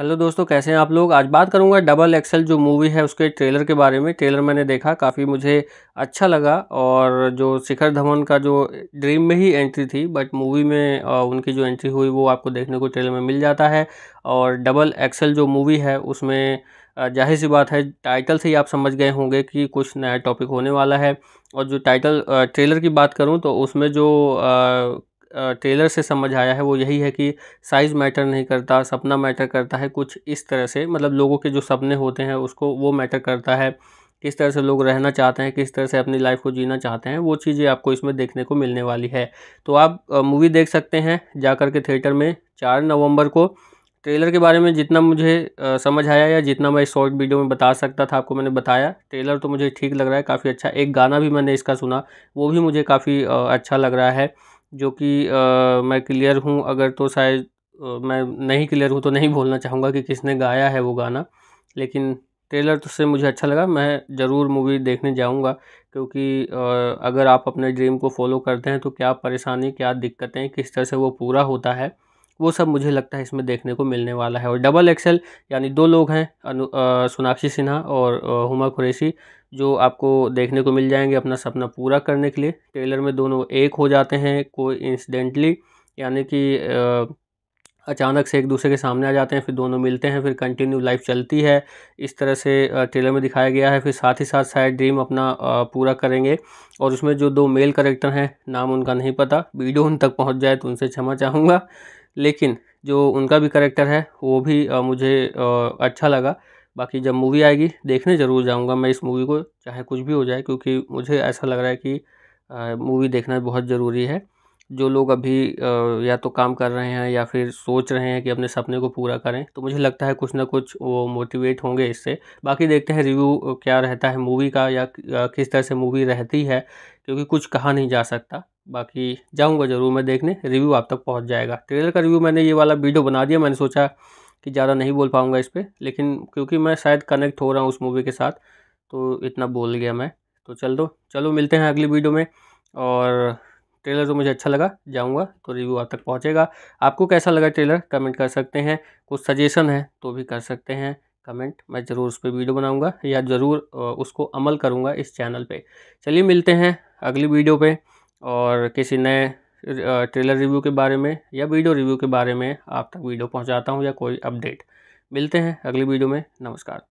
hello दोस्तों कैसे हैं आप लोग आज बात करूंगा डबल एक्सेल जो मूवी है उसके ट्रेलर के बारे में ट्रेलर मैंने देखा काफ़ी मुझे अच्छा लगा और जो शिखर धवन का जो ड्रीम में ही एंट्री थी बट मूवी में उनकी जो एंट्री हुई वो आपको देखने को ट्रेलर में मिल जाता है और डबल एक्सेल जो मूवी है उसमें जाहिर सी बात है टाइटल से ही आप समझ गए होंगे कि कुछ नया टॉपिक होने वाला है और जो टाइटल ट्रेलर की बात करूँ तो उसमें जो ट्रेलर से समझ आया है वो यही है कि साइज़ मैटर नहीं करता सपना मैटर करता है कुछ इस तरह से मतलब लोगों के जो सपने होते हैं उसको वो मैटर करता है किस तरह से लोग रहना चाहते हैं किस तरह से अपनी लाइफ को जीना चाहते हैं वो चीज़ें आपको इसमें देखने को मिलने वाली है तो आप मूवी देख सकते हैं जा के थिएटर में चार नवंबर को ट्रेलर के बारे में जितना मुझे आ, समझ आया या जितना मैं इस शॉर्ट वीडियो में बता सकता था आपको मैंने बताया ट्रेलर तो मुझे ठीक लग रहा है काफ़ी अच्छा एक गाना भी मैंने इसका सुना वो भी मुझे काफ़ी अच्छा लग रहा है जो कि मैं क्लियर हूँ अगर तो शायद मैं नहीं क्लियर हूँ तो नहीं बोलना चाहूँगा कि किसने गाया है वो गाना लेकिन ट्रेलर तो से मुझे अच्छा लगा मैं ज़रूर मूवी देखने जाऊँगा क्योंकि अगर आप अपने ड्रीम को फॉलो करते हैं तो क्या परेशानी क्या दिक्कतें किस तरह से वो पूरा होता है वो सब मुझे लगता है इसमें देखने को मिलने वाला है और डबल एक्सेल यानी दो लोग हैं अनु सोनाक्षी सिन्हा और हुमा कुरैशी जो आपको देखने को मिल जाएंगे अपना सपना पूरा करने के लिए ट्रेलर में दोनों एक हो जाते हैं कोई इंसिडेंटली यानी कि अचानक से एक दूसरे के सामने आ जाते हैं फिर दोनों मिलते हैं फिर कंटिन्यू लाइफ चलती है इस तरह से ट्रेलर में दिखाया गया है फिर साथ ही साथ शायद ड्रीम अपना पूरा करेंगे और उसमें जो दो मेल करेक्टर हैं नाम उनका नहीं पता वीडियो उन तक पहुँच जाए तो उनसे क्षमा चाहूँगा लेकिन जो उनका भी करेक्टर है वो भी मुझे अच्छा लगा बाकी जब मूवी आएगी देखने ज़रूर जाऊँगा मैं इस मूवी को चाहे कुछ भी हो जाए क्योंकि मुझे ऐसा लग रहा है कि मूवी देखना बहुत ज़रूरी है जो लोग अभी या तो काम कर रहे हैं या फिर सोच रहे हैं कि अपने सपने को पूरा करें तो मुझे लगता है कुछ ना कुछ वो मोटिवेट होंगे इससे बाकी देखते हैं रिव्यू क्या रहता है मूवी का या किस तरह से मूवी रहती है क्योंकि कुछ कहा नहीं जा सकता बाकी जाऊँगा ज़रूर मैं देखने रिव्यू आप तक पहुँच जाएगा ट्रेलर का रिव्यू मैंने ये वाला वीडियो बना दिया मैंने सोचा कि ज़्यादा नहीं बोल पाऊँगा इस पर लेकिन क्योंकि मैं शायद कनेक्ट हो रहा हूँ उस मूवी के साथ तो इतना बोल गया मैं तो चल दो चलो मिलते हैं अगली वीडियो में और ट्रेलर तो मुझे अच्छा लगा जाऊँगा तो रिव्यू आप तक पहुँचेगा आपको कैसा लगा ट्रेलर कमेंट कर सकते हैं कुछ सजेशन है तो भी कर सकते हैं कमेंट मैं ज़रूर उस पर वीडियो बनाऊँगा या ज़रूर उसको अमल करूँगा इस चैनल पर चलिए मिलते हैं अगली वीडियो पर और किसी नए ट्रेलर रिव्यू के बारे में या वीडियो रिव्यू के बारे में आप तक वीडियो पहुँचाता हूँ या कोई अपडेट मिलते हैं अगली वीडियो में नमस्कार